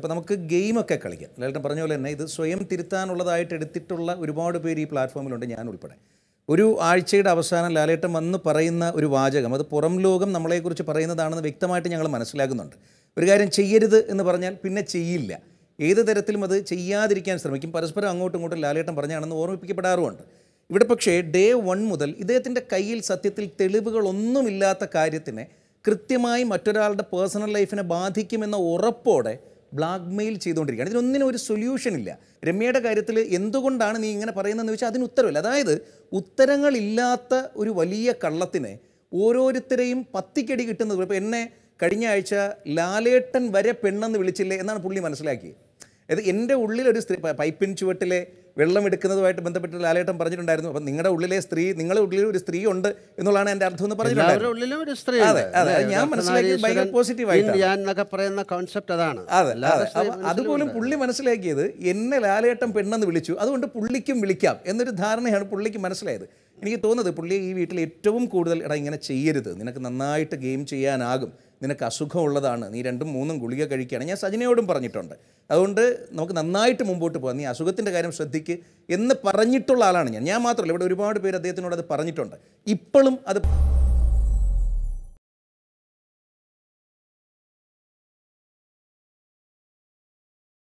അപ്പോൾ നമുക്ക് ഗെയിമൊക്കെ കളിക്കാം ലാലേട്ടൻ പറഞ്ഞ പോലെ തന്നെ ഇത് സ്വയം തിരുത്താനുള്ളതായിട്ട് എടുത്തിട്ടുള്ള ഒരുപാട് പേര് ഈ പ്ലാറ്റ്ഫോമിലുണ്ട് ഞാൻ ഉൾപ്പെടെ ഒരു ആഴ്ചയുടെ അവസാനം ലാലേട്ടൻ വന്ന് പറയുന്ന ഒരു വാചകം അത് പുറം ലോകം നമ്മളെക്കുറിച്ച് പറയുന്നതാണെന്ന് വ്യക്തമായിട്ട് ഞങ്ങൾ മനസ്സിലാക്കുന്നുണ്ട് ഒരു കാര്യം ചെയ്യരുത് എന്ന് പറഞ്ഞാൽ പിന്നെ ചെയ്യില്ല ഏത് തരത്തിലും അത് ചെയ്യാതിരിക്കാൻ ശ്രമിക്കും പരസ്പരം അങ്ങോട്ടും ഇങ്ങോട്ടും ലാലേട്ടൻ പറഞ്ഞാണെന്ന് ഓർമ്മിപ്പിക്കപ്പെടാറുമുണ്ട് ഇവിടെ പക്ഷേ ഡേ വൺ മുതൽ ഇദ്ദേഹത്തിൻ്റെ കയ്യിൽ സത്യത്തിൽ തെളിവുകളൊന്നുമില്ലാത്ത കാര്യത്തിനെ കൃത്യമായി മറ്റൊരാളുടെ പേഴ്സണൽ ലൈഫിനെ ബാധിക്കുമെന്ന ഉറപ്പോടെ ബ്ലാക്ക് മെയിൽ ചെയ്തുകൊണ്ടിരിക്കുകയാണ് ഇതിനൊന്നിനും ഒരു സൊല്യൂഷൻ ഇല്ല രമ്യയുടെ കാര്യത്തിൽ എന്തുകൊണ്ടാണ് നീ ഇങ്ങനെ പറയുന്നതെന്ന് വെച്ചാൽ അതിന് ഉത്തരവില്ല അതായത് ഉത്തരങ്ങളില്ലാത്ത ഒരു വലിയ കള്ളത്തിനെ ഓരോരുത്തരെയും പത്തിക്കടി കിട്ടുന്നത് ഇപ്പോൾ എന്നെ കഴിഞ്ഞ ആഴ്ച ലാലേട്ടൻ വരെ പെണ്ണെന്ന് വിളിച്ചില്ലേ എന്നാണ് പുള്ളി മനസ്സിലാക്കി അതായത് എൻ്റെ ഉള്ളിലൊരു സ്ത്രീ പൈപ്പിൻ ചുവട്ടിലെ വെള്ളം എടുക്കുന്നതുമായിട്ട് ബന്ധപ്പെട്ട് ലാലേട്ടൻ പറഞ്ഞിട്ടുണ്ടായിരുന്നു അപ്പം നിങ്ങളുടെ ഉള്ളിലെ സ്ത്രീ നിങ്ങളുടെ ഉള്ളിൽ ഒരു സ്ത്രീ ഉണ്ട് എന്നുള്ളതാണ് എൻ്റെ അർത്ഥം എന്ന് പറഞ്ഞിട്ടുണ്ട് അതെ ഞാൻ മനസ്സിലാക്കിയത് പോസിറ്റീവായിട്ട് പറയുന്ന കോൺസെപ്റ്റ് അതാണ് അതെ അതുപോലും പുള്ളി മനസ്സിലാക്കിയത് എന്നെ ലാലേട്ടം പെണ്ണെന്ന് വിളിച്ചു അതുകൊണ്ട് പുള്ളിക്കും വിളിക്കാം എന്നൊരു ധാരണയാണ് പുള്ളിക്ക് മനസ്സിലായത് എനിക്ക് തോന്നുന്നത് പുള്ളി ഈ വീട്ടിൽ ഏറ്റവും കൂടുതൽ ഇടാ ഇങ്ങനെ ചെയ്യരുത് നിനക്ക് നന്നായിട്ട് ഗെയിം ചെയ്യാനാകും നിനക്ക് അസുഖമുള്ളതാണ് നീ രണ്ടും മൂന്നും ഗുളിക കഴിക്കുകയാണ് ഞാൻ സജിനയോടും പറഞ്ഞിട്ടുണ്ട് അതുകൊണ്ട് നമുക്ക് നന്നായിട്ട് മുമ്പോട്ട് പോകാം നീ അസുഖത്തിൻ്റെ കാര്യം ശ്രദ്ധിക്ക് എന്ന് പറഞ്ഞിട്ടുള്ള ആളാണ് ഞാൻ ഞാൻ മാത്രമല്ല ഇവിടെ ഒരുപാട് പേര് അദ്ദേഹത്തിനോട് അത് പറഞ്ഞിട്ടുണ്ട് ഇപ്പോഴും അത്